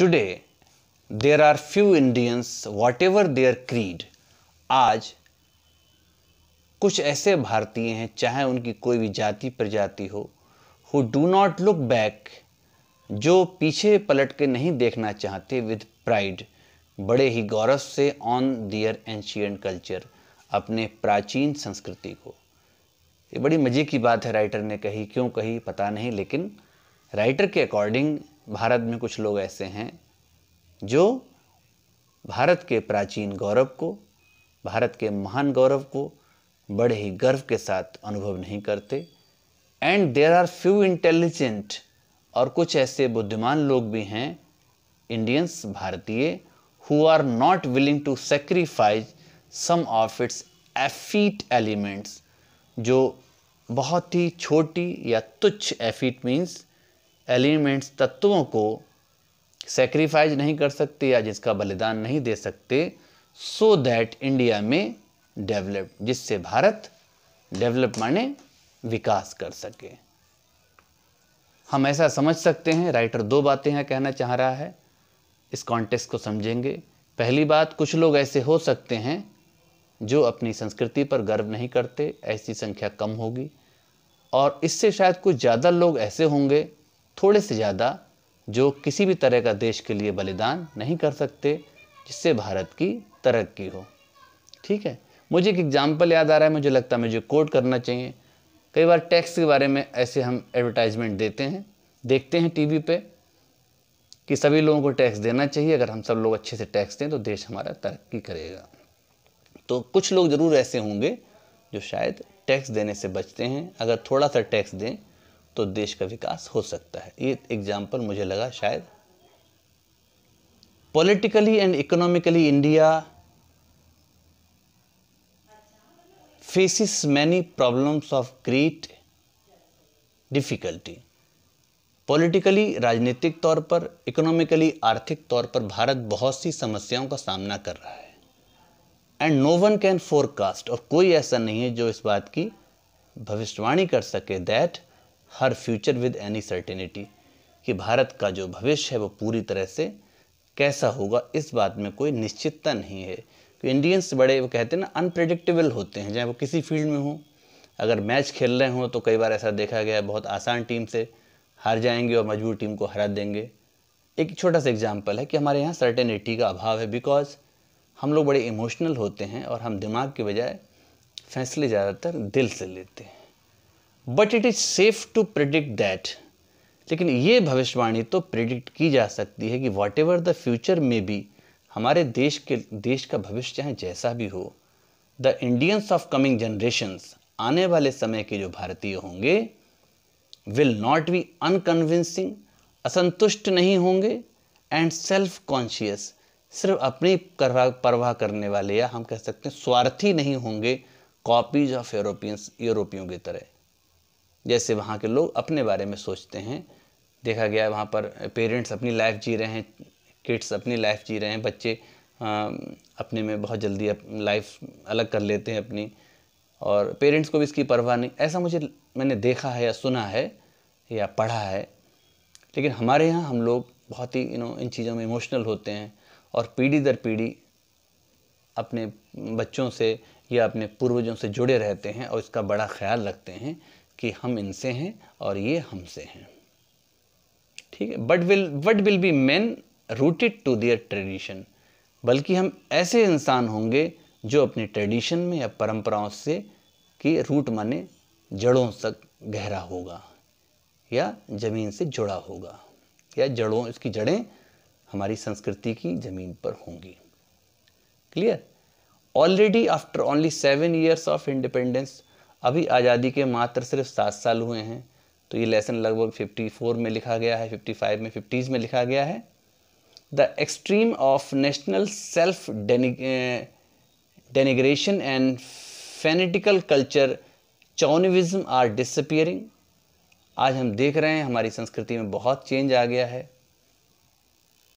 today there are few Indians whatever their creed आज कुछ ऐसे भारतीय हैं चाहे उनकी कोई भी जाति प्रजाति हो who do not look back जो पीछे पलट के नहीं देखना चाहते विद प्राइड बड़े ही गौरव से ऑन दियर एंशियंट कल्चर अपने प्राचीन संस्कृति को ये बड़ी मज़े की बात है राइटर ने कही क्यों कही पता नहीं लेकिन राइटर के अकॉर्डिंग भारत में कुछ लोग ऐसे हैं जो भारत के प्राचीन गौरव को भारत के महान गौरव को बड़े ही गर्व के साथ अनुभव नहीं करते and there are few intelligent और कुछ ऐसे बुद्धिमान लोग भी हैं इंडियंस भारतीय who are not willing to sacrifice some of its effete elements जो बहुत ही छोटी या तुच्छ एफीट मीन्स एलिमेंट्स तत्वों को सेक्रीफाइज नहीं कर सकते या जिसका बलिदान नहीं दे सकते सो दैट इंडिया में डेवलप जिससे भारत डेवलप माने विकास कर सके हम ऐसा समझ सकते हैं राइटर दो बातें यहाँ कहना चाह रहा है इस कॉन्टेक्स्ट को समझेंगे पहली बात कुछ लोग ऐसे हो सकते हैं जो अपनी संस्कृति पर गर्व नहीं करते ऐसी संख्या कम होगी और इससे शायद कुछ ज़्यादा लोग ऐसे होंगे थोड़े से ज़्यादा जो किसी भी तरह का देश के लिए बलिदान नहीं कर सकते जिससे भारत की तरक्की हो ठीक है मुझे एक एग्जाम्पल याद आ रहा है मुझे लगता है मुझे कोट करना चाहिए कई बार टैक्स के बारे में ऐसे हम एडवर्टाइजमेंट देते हैं देखते हैं टीवी पे कि सभी लोगों को टैक्स देना चाहिए अगर हम सब लोग अच्छे से टैक्स दें तो देश हमारा तरक्की करेगा तो कुछ लोग ज़रूर ऐसे होंगे जो शायद टैक्स देने से बचते हैं अगर थोड़ा सा टैक्स दें तो देश का विकास हो सकता है ये एग्जाम्पल मुझे लगा शायद politically and economically India faces many problems of great difficulty politically राजनीतिक तौर पर इकोनॉमिकली आर्थिक तौर पर भारत बहुत सी समस्याओं का सामना कर रहा है and no one can forecast और कोई ऐसा नहीं है जो इस बात की भविष्यवाणी कर सके that her future with any certainty कि भारत का जो भविष्य है वो पूरी तरह से कैसा होगा इस बात में कोई निश्चितता नहीं है तो इंडियंस बड़े वो कहते हैं ना अनप्रडिक्टेबल होते हैं चाहे वो किसी फील्ड में हों अगर मैच खेल रहे हों तो कई बार ऐसा देखा गया है बहुत आसान टीम से हार जाएंगे और मजबूर टीम को हरा देंगे एक छोटा सा एग्जाम्पल है कि हमारे यहाँ सर्टेनिटी का अभाव है बिकॉज हम लोग बड़े इमोशनल होते हैं और हम दिमाग के बजाय फैसले ज़्यादातर दिल से लेते हैं but it is safe to predict that लेकिन ये भविष्यवाणी तो प्रिडिक्ट की जा सकती है कि वॉट एवर द फ्यूचर में भी हमारे देश के देश का भविष्य चाहे जैसा भी हो the Indians of coming generations आने वाले समय के जो भारतीय होंगे विल नॉट बी अनकन्विंसिंग असंतुष्ट नहीं होंगे एंड सेल्फ कॉन्शियस सिर्फ अपनी परवाह करने वाले या हम कह सकते हैं स्वार्थी नहीं होंगे कॉपीज ऑफ यूरोपियंस यूरोपियों की तरह जैसे वहाँ के लोग अपने बारे में सोचते हैं देखा गया है वहाँ पर पेरेंट्स अपनी लाइफ जी रहे हैं किड्स अपनी लाइफ जी रहे हैं बच्चे आ, अपने में बहुत जल्दी लाइफ अलग कर लेते हैं अपनी और पेरेंट्स को भी इसकी परवाह नहीं ऐसा मुझे मैंने देखा है या सुना है या पढ़ा है लेकिन हमारे यहाँ हम लोग बहुत ही यू नो इन चीज़ों में इमोशनल होते हैं और पीढ़ी दर पीढ़ी अपने बच्चों से या अपने पूर्वजों से जुड़े रहते हैं और इसका बड़ा ख्याल रखते हैं कि हम इनसे हैं और ये हमसे हैं ठीक है but will what will be man rooted to their tradition बल्कि हम ऐसे इंसान होंगे जो अपने ट्रेडिशन में या परंपराओं से कि रूट माने जड़ों तक गहरा होगा या ज़मीन से जुड़ा होगा या जड़ों इसकी जड़ें हमारी संस्कृति की ज़मीन पर होंगी clear already after only seven years of independence अभी आज़ादी के मात्र सिर्फ सात साल हुए हैं तो ये लेसन लगभग 54 में लिखा गया है 55 में 50s में लिखा गया है the extreme of national self denigration and fanatical culture chauvinism are disappearing आज हम देख रहे हैं हमारी संस्कृति में बहुत चेंज आ गया है